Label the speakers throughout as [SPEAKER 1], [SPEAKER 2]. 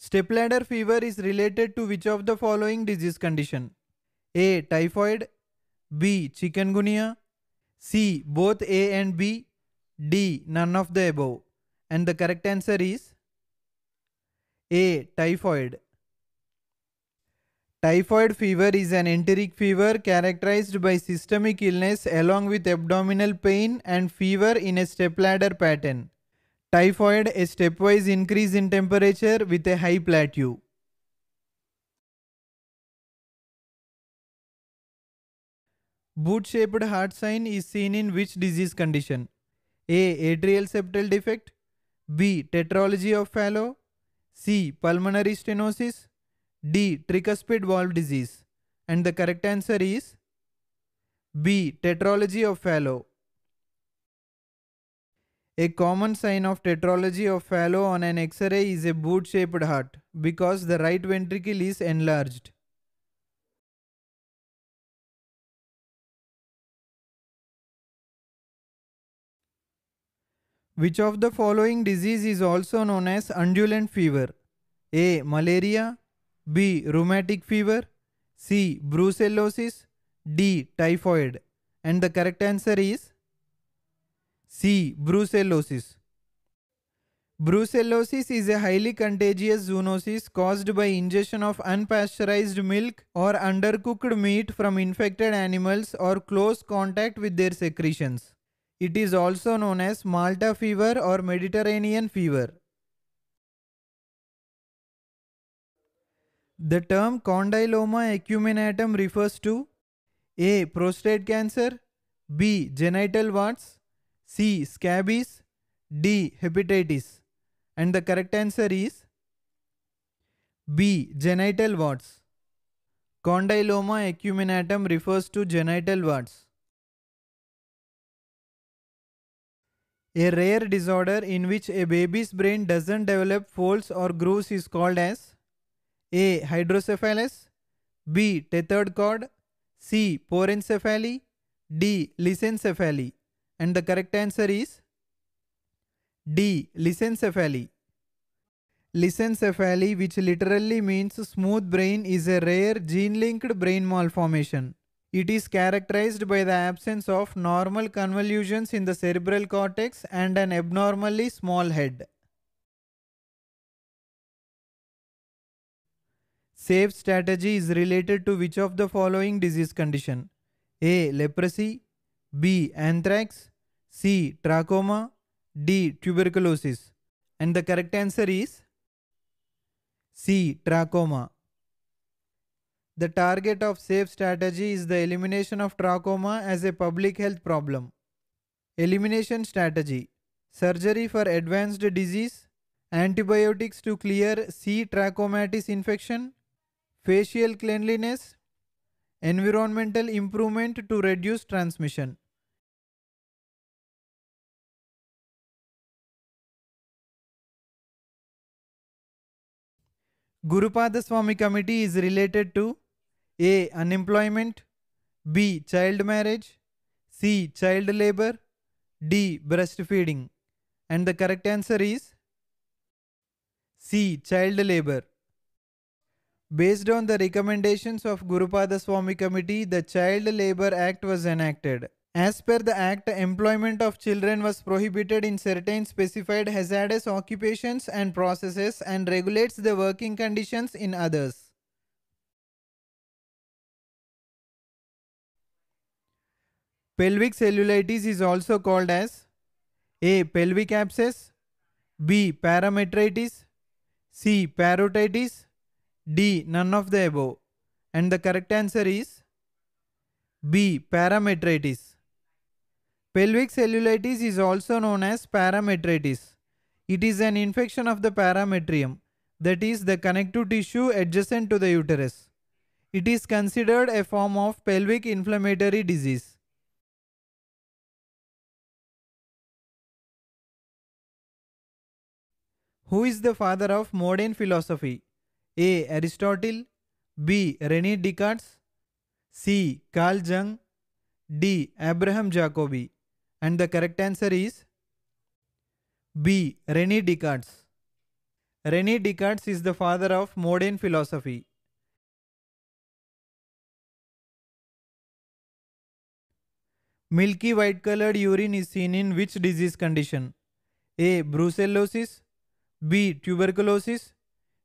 [SPEAKER 1] Stepladder fever is related to which of the following disease condition? A. Typhoid B. Chikungunya C. Both A and B D. None of the above and the correct answer is A. Typhoid Typhoid fever is an enteric fever characterized by systemic illness along with abdominal pain and fever in a stepladder pattern. Typhoid a stepwise increase in temperature with a high plateau. Boot-shaped heart sign is seen in which disease condition? A. Atrial septal defect B. Tetralogy of Fallot C. Pulmonary stenosis D. Tricuspid valve disease and the correct answer is B. Tetralogy of Fallot a common sign of tetralogy of Fallot on an X-ray is a boot-shaped heart because the right ventricle is enlarged. Which of the following disease is also known as undulant fever? A. Malaria B. Rheumatic fever C. Brucellosis D. Typhoid And the correct answer is C. Brucellosis Brucellosis is a highly contagious zoonosis caused by ingestion of unpasteurized milk or undercooked meat from infected animals or close contact with their secretions. It is also known as Malta fever or Mediterranean fever. The term condyloma acuminatum refers to A. Prostate cancer B. Genital warts C. Scabies. D. Hepatitis. And the correct answer is B. Genital warts. Condyloma acuminatum refers to genital warts. A rare disorder in which a baby's brain doesn't develop folds or grooves is called as A. Hydrocephalus B. Tethered cord C. Porencephaly D. Lysencephaly and the correct answer is D. Lysencephaly. Lysencephaly, which literally means smooth brain, is a rare gene-linked brain malformation. It is characterized by the absence of normal convolutions in the cerebral cortex and an abnormally small head. Safe strategy is related to which of the following disease condition? A. Leprosy B. Anthrax C. Trachoma D. Tuberculosis And the correct answer is C. Trachoma The target of SAFE strategy is the elimination of trachoma as a public health problem. Elimination strategy Surgery for advanced disease Antibiotics to clear C. trachomatis infection Facial cleanliness Environmental improvement to reduce transmission Gurupada Swami committee is related to A. Unemployment B. Child marriage C. Child labor D. Breastfeeding and the correct answer is C. Child labor. Based on the recommendations of Gurupada Swami Committee, the Child Labor Act was enacted. As per the Act, employment of children was prohibited in certain specified hazardous occupations and processes and regulates the working conditions in others. Pelvic cellulitis is also called as A. Pelvic abscess B. Parametritis C. Parotitis D. None of the above. And the correct answer is B. Parametritis. Pelvic cellulitis is also known as parametritis. It is an infection of the parametrium, that is the connective tissue adjacent to the uterus. It is considered a form of pelvic inflammatory disease. Who is the father of modern philosophy? A. Aristotle B. René Descartes C. Carl Jung D. Abraham Jacobi and the correct answer is B. René Descartes. René Descartes is the father of modern philosophy. Milky white colored urine is seen in which disease condition? A. Brucellosis B. Tuberculosis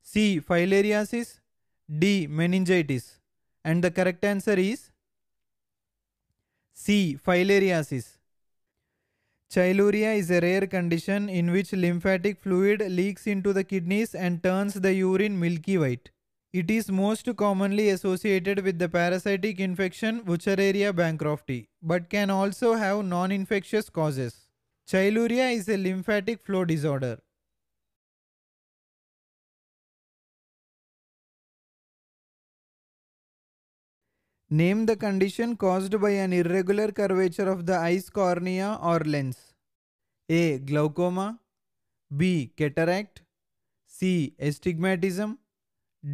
[SPEAKER 1] C. Filariasis D. Meningitis And the correct answer is C. Filariasis Chyluria is a rare condition in which lymphatic fluid leaks into the kidneys and turns the urine milky white. It is most commonly associated with the parasitic infection Wuchereria bancrofti, but can also have non-infectious causes. Chyluria is a lymphatic flow disorder. Name the condition caused by an irregular curvature of the eye's cornea or lens. A. Glaucoma. B. Cataract. C. Astigmatism.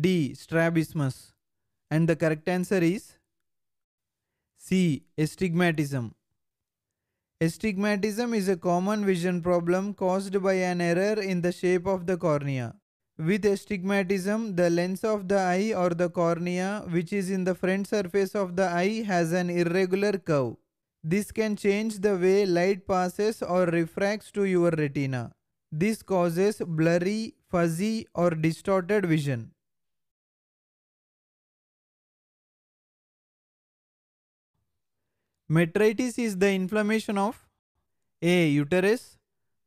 [SPEAKER 1] D. Strabismus. And the correct answer is C. Astigmatism. Astigmatism is a common vision problem caused by an error in the shape of the cornea. With astigmatism, the lens of the eye or the cornea, which is in the front surface of the eye, has an irregular curve. This can change the way light passes or refracts to your retina. This causes blurry, fuzzy, or distorted vision. Metritis is the inflammation of A. Uterus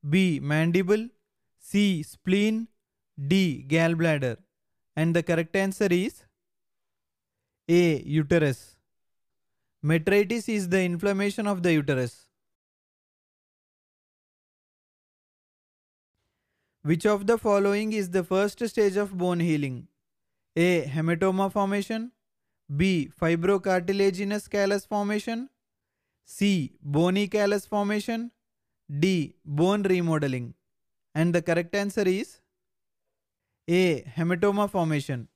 [SPEAKER 1] B. Mandible C. Spleen D. Gallbladder. And the correct answer is A. Uterus. Metritis is the inflammation of the uterus. Which of the following is the first stage of bone healing? A. Hematoma formation. B. Fibrocartilaginous callus formation. C. Bony callus formation. D. Bone remodeling. And the correct answer is a. Hematoma formation.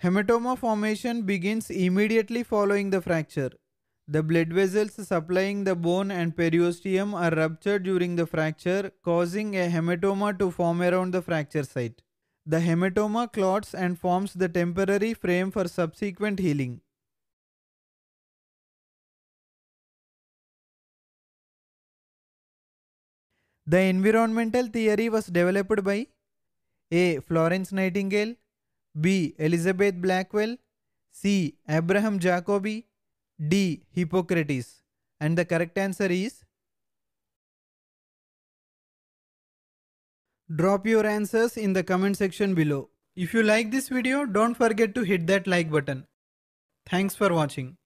[SPEAKER 1] Hematoma formation begins immediately following the fracture. The blood vessels supplying the bone and periosteum are ruptured during the fracture, causing a hematoma to form around the fracture site. The hematoma clots and forms the temporary frame for subsequent healing. The environmental theory was developed by a. Florence Nightingale B. Elizabeth Blackwell C. Abraham Jacobi D. Hippocrates and the correct answer is Drop your answers in the comment section below. If you like this video, don't forget to hit that like button. Thanks for
[SPEAKER 2] watching.